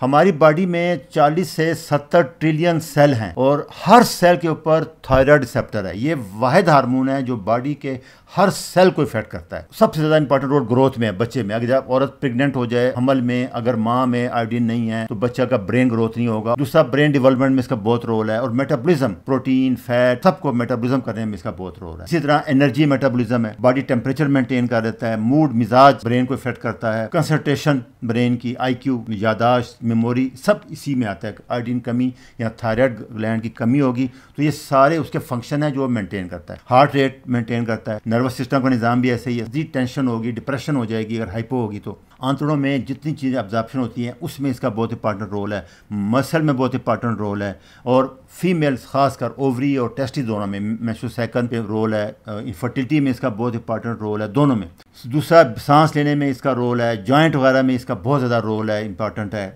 हमारी बॉडी में 40 से 70 ट्रिलियन सेल हैं और हर सेल के ऊपर थायराइड रिसेप्टर है ये वाहिद हार्मोन है जो बॉडी के हर सेल को इफेक्ट करता है सबसे ज़्यादा इंपॉर्टेंट रोल ग्रोथ में है बच्चे में अगर जब औरत प्रेग्नेंट हो जाए हमल में अगर माँ में आयोडीन नहीं है तो बच्चा का ब्रेन ग्रोथ नहीं होगा दूसरा ब्रेन डेवलपमेंट में इसका बहुत रोल है और मेटाबोलिज्म प्रोटीन फैट सबको मेटाबोलिज्म करने में इसका बहुत रोल है इसी तरह एनर्जी मेटाबोलिज्म है बॉडी टेम्परेचर मेंटेन कर देता है मूड मिजाज ब्रेन को इफेक्ट करता है कंसनट्रेशन ब्रेन की आई क्यू मेमोरी सब इसी में आता है आयोडीन कमी या थायराइड ग्लैंड की कमी होगी तो ये सारे उसके फंक्शन है जो मेंटेन करता है हार्ट रेट मेंटेन करता है नर्वस सिस्टम का निज़ाम भी ऐसे ही है टेंशन होगी डिप्रेशन हो जाएगी अगर हाइपो होगी तो आंतड़ों में जितनी चीज़ें ऑब्जॉर्प्शन होती हैं उसमें इसका बहुत इंपॉर्टेंट रोल है मसल में बहुत इंपॉर्टेंट रोल है और फीमेल्स खासकर ओवरी और टेस्टी दोनों में मैशोसैकन पे रोल है इनफर्टिलिटी में इसका बहुत इंपॉर्टेंट रोल है दोनों में दूसरा सांस लेने में इसका रोल है जॉइंट वगैरह में इसका बहुत ज़्यादा रोल है इंपॉर्टेंट है